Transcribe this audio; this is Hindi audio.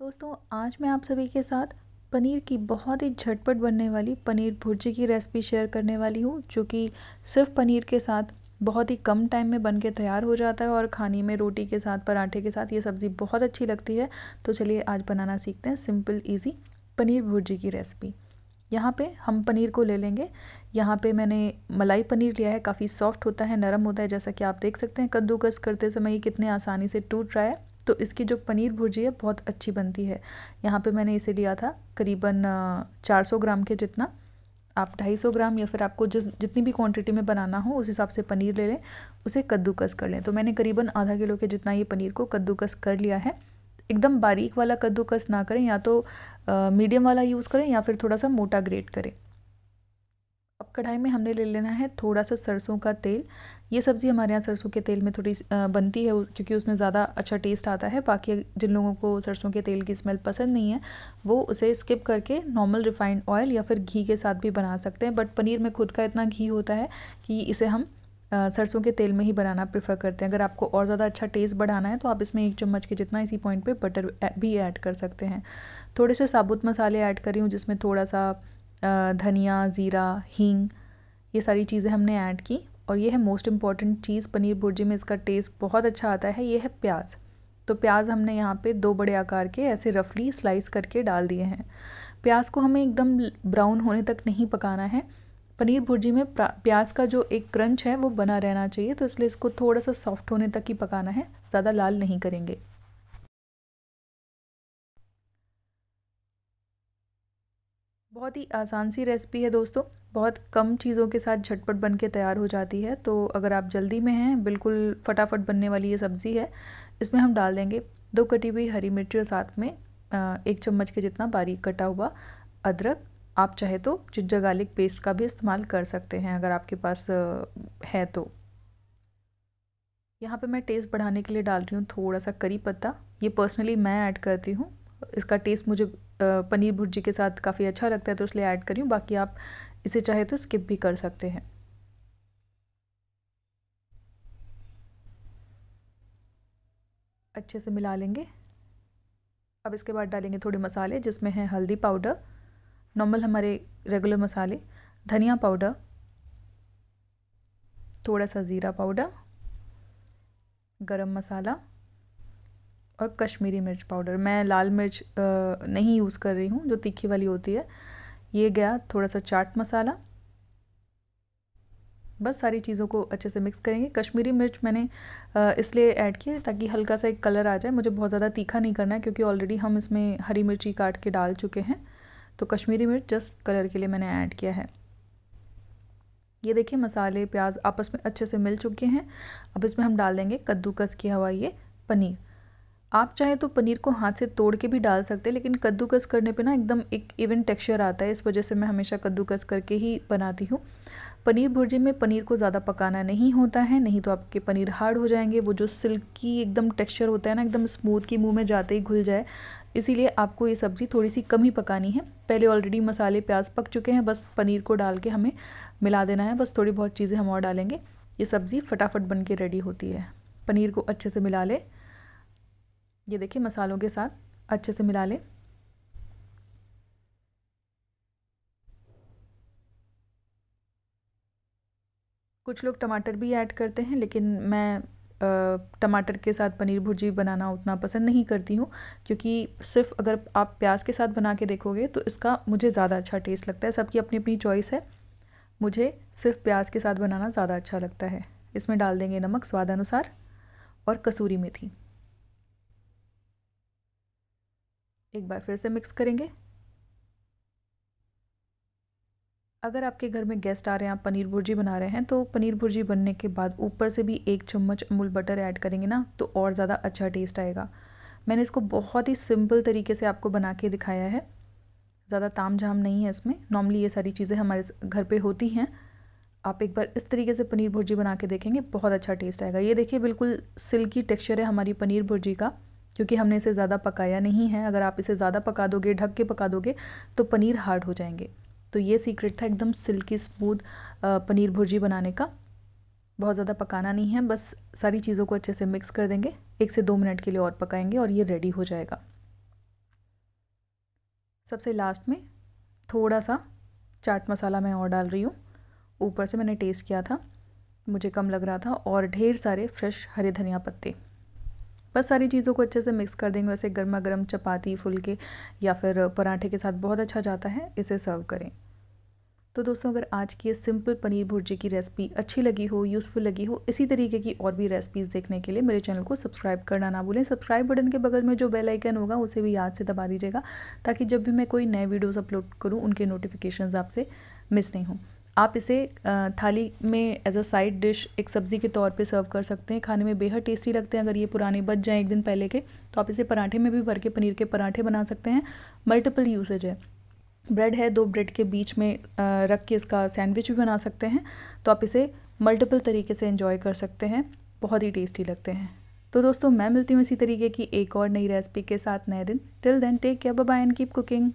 दोस्तों आज मैं आप सभी के साथ पनीर की बहुत ही झटपट बनने वाली पनीर भुर्जी की रेसिपी शेयर करने वाली हूँ जो कि सिर्फ पनीर के साथ बहुत ही कम टाइम में बन के तैयार हो जाता है और खाने में रोटी के साथ पराठे के साथ ये सब्ज़ी बहुत अच्छी लगती है तो चलिए आज बनाना सीखते हैं सिंपल ईजी पनीर भुर्जी की रेसिपी यहाँ पे हम पनीर को ले लेंगे यहाँ पे मैंने मलाई पनीर लिया है काफ़ी सॉफ्ट होता है नरम होता है जैसा कि आप देख सकते हैं कद्दूकस करते समय ये कितने आसानी से टूट रहा है तो इसकी जो पनीर भुर्जी है बहुत अच्छी बनती है यहाँ पे मैंने इसे लिया था करीबन 400 ग्राम के जितना आप 250 ग्राम या फिर आपको जिस जितनी भी क्वांटिटी में बनाना हो उस हिसाब से पनीर ले लें उसे कद्दूकस कर लें तो मैंने करीबन आधा किलो के जितना ये पनीर को कद्दूकस कर लिया है एकदम बारीक वाला कद्दूकस ना करें या तो मीडियम वाला यूज़ करें या फिर थोड़ा सा मोटा ग्रेट करें कढ़ाई में हमने ले लेना है थोड़ा सा सरसों का तेल ये सब्ज़ी हमारे यहाँ सरसों के तेल में थोड़ी बनती है क्योंकि उसमें ज़्यादा अच्छा टेस्ट आता है बाकी जिन लोगों को सरसों के तेल की स्मेल पसंद नहीं है वो उसे स्किप करके नॉर्मल रिफाइंड ऑयल या फिर घी के साथ भी बना सकते हैं बट पनीर में खुद का इतना घी होता है कि इसे हम सरसों के तेल में ही बनाना प्रेफर करते हैं अगर आपको और ज़्यादा अच्छा टेस्ट बढ़ाना है तो आप इसमें एक चम्मच के जितना इसी पॉइंट पे बटर भी ऐड कर सकते हैं थोड़े से साबुत मसाले ऐड करी हूँ जिसमें थोड़ा सा धनिया ज़ीरा हींग ये सारी चीज़ें हमने ऐड की और ये है मोस्ट इम्पॉर्टेंट चीज़ पनीर भुर्जी में इसका टेस्ट बहुत अच्छा आता है ये है प्याज तो प्याज हमने यहाँ पे दो बड़े आकार के ऐसे रफली स्लाइस करके डाल दिए हैं प्याज को हमें एकदम ब्राउन होने तक नहीं पकाना है पनीर भुर्जी में प्याज का जो एक क्रंच है वो बना रहना चाहिए तो इसलिए इसको थोड़ा सा सॉफ्ट होने तक ही पकाना है ज़्यादा लाल नहीं करेंगे बहुत ही आसान सी रेसिपी है दोस्तों बहुत कम चीज़ों के साथ झटपट बन के तैयार हो जाती है तो अगर आप जल्दी में हैं बिल्कुल फटाफट बनने वाली ये सब्ज़ी है इसमें हम डाल देंगे दो कटी हुई हरी मिर्ची और साथ में एक चम्मच के जितना बारीक कटा हुआ अदरक आप चाहे तो जिंजर गार्लिक पेस्ट का भी इस्तेमाल कर सकते हैं अगर आपके पास है तो यहाँ पे मैं टेस्ट बढ़ाने के लिए डाल रही हूँ थोड़ा सा करी पत्ता ये पर्सनली मैं ऐड करती हूँ इसका टेस्ट मुझे पनीर भुर्जी के साथ काफ़ी अच्छा लगता है तो इसलिए ऐड करी हूँ बाकी आप इसे चाहे तो स्किप भी कर सकते हैं अच्छे से मिला लेंगे अब इसके बाद डालेंगे थोड़े मसाले जिसमें हैं हल्दी पाउडर नॉर्मल हमारे रेगुलर मसाले धनिया पाउडर थोड़ा सा ज़ीरा पाउडर गरम मसाला और कश्मीरी मिर्च पाउडर मैं लाल मिर्च नहीं यूज़ कर रही हूँ जो तीखी वाली होती है ये गया थोड़ा सा चाट मसाला बस सारी चीज़ों को अच्छे से मिक्स करेंगे कश्मीरी मिर्च मैंने इसलिए ऐड किए ताकि हल्का सा एक कलर आ जाए मुझे बहुत ज़्यादा तीखा नहीं करना है क्योंकि ऑलरेडी हम इसमें हरी मिर्ची काट के डाल चुके हैं तो कश्मीरी मिर्च जस्ट कलर के लिए मैंने ऐड किया है ये देखिए मसाले प्याज आपस में अच्छे से मिल चुके हैं अब इसमें हम डाल देंगे कद्दूकस किया हुआ ये पनीर आप चाहें तो पनीर को हाथ से तोड़ के भी डाल सकते हैं लेकिन कद्दूकस करने पे ना एकदम एक इवन टेक्सचर आता है इस वजह से मैं हमेशा कद्दूकस करके ही बनाती हूँ पनीर भुर्जी में पनीर को ज़्यादा पकाना नहीं होता है नहीं तो आपके पनीर हार्ड हो जाएंगे वो जो सिल्की एकदम टेक्सचर होता है ना एकदम स्मूथ की मुँह में जाते ही घुल जाए इसीलिए आपको ये सब्ज़ी थोड़ी सी कम ही पकानी है पहले ऑलरेडी मसाले प्याज पक चुके हैं बस पनीर को डाल के हमें मिला देना है बस थोड़ी बहुत चीज़ें हम और डालेंगे ये सब्ज़ी फटाफट बन के रेडी होती है पनीर को अच्छे से मिला लें ये देखिए मसालों के साथ अच्छे से मिला लें कुछ लोग टमाटर भी ऐड करते हैं लेकिन मैं टमाटर के साथ पनीर भुर्जी बनाना उतना पसंद नहीं करती हूँ क्योंकि सिर्फ अगर आप प्याज के साथ बना के देखोगे तो इसका मुझे ज़्यादा अच्छा टेस्ट लगता है सबकी अपनी अपनी चॉइस है मुझे सिर्फ प्याज के साथ बनाना ज़्यादा अच्छा लगता है इसमें डाल देंगे नमक स्वाद अनुसार और कसूरी मेथी एक बार फिर से मिक्स करेंगे अगर आपके घर में गेस्ट आ रहे हैं आप पनीर भुर्जी बना रहे हैं तो पनीर भुर्जी बनने के बाद ऊपर से भी एक चम्मच अमूल बटर ऐड करेंगे ना तो और ज़्यादा अच्छा टेस्ट आएगा मैंने इसको बहुत ही सिंपल तरीके से आपको बना के दिखाया है ज़्यादा ताम झाम नहीं है इसमें नॉर्मली ये सारी चीज़ें हमारे घर पर होती हैं आप एक बार इस तरीके से पनीर भुर्जी बना के देखेंगे बहुत अच्छा टेस्ट आएगा ये देखिए बिल्कुल सिल्की टेक्सचर है हमारी पनीर भुर्जी का क्योंकि हमने इसे ज़्यादा पकाया नहीं है अगर आप इसे ज़्यादा पका दोगे ढक के पका दोगे तो पनीर हार्ड हो जाएंगे तो ये सीक्रेट था एकदम सिल्की स्मूथ पनीर भुर्जी बनाने का बहुत ज़्यादा पकाना नहीं है बस सारी चीज़ों को अच्छे से मिक्स कर देंगे एक से दो मिनट के लिए और पकाएंगे और ये रेडी हो जाएगा सबसे लास्ट में थोड़ा सा चाट मसाला मैं और डाल रही हूँ ऊपर से मैंने टेस्ट किया था मुझे कम लग रहा था और ढेर सारे फ्रेश हरे धनिया पत्ते बस सारी चीज़ों को अच्छे से मिक्स कर देंगे वैसे गर्मा गर्म चपाती फुलके या फिर पराठे के साथ बहुत अच्छा जाता है इसे सर्व करें तो दोस्तों अगर आज की ये सिंपल पनीर भुर्जी की रेसिपी अच्छी लगी हो यूज़फुल लगी हो इसी तरीके की और भी रेसिपीज़ देखने के लिए मेरे चैनल को सब्सक्राइब करना ना भूलें सब्सक्राइब बटन के बगल में जो बेल आइकन होगा उसे भी याद से दबा दीजिएगा ताकि जब भी मैं कोई नए वीडियोस अपलोड करूँ उनके नोटिफिकेशंस आपसे मिस नहीं हों आप इसे थाली में एज अ साइड डिश एक सब्ज़ी के तौर पे सर्व कर सकते हैं खाने में बेहद टेस्टी लगते हैं अगर ये पुराने बच जाएं एक दिन पहले के तो आप इसे पराठे में भी भर के पनीर के पराठे बना सकते हैं मल्टीपल यूसेज है ब्रेड है दो ब्रेड के बीच में रख के इसका सैंडविच भी बना सकते हैं तो आप इसे मल्टीपल तरीके से इन्जॉय कर सकते हैं बहुत ही टेस्टी लगते हैं तो दोस्तों मैं मिलती हूँ इसी तरीके की एक और नई रेसिपी के साथ नए दिन till then take care bye and keep cooking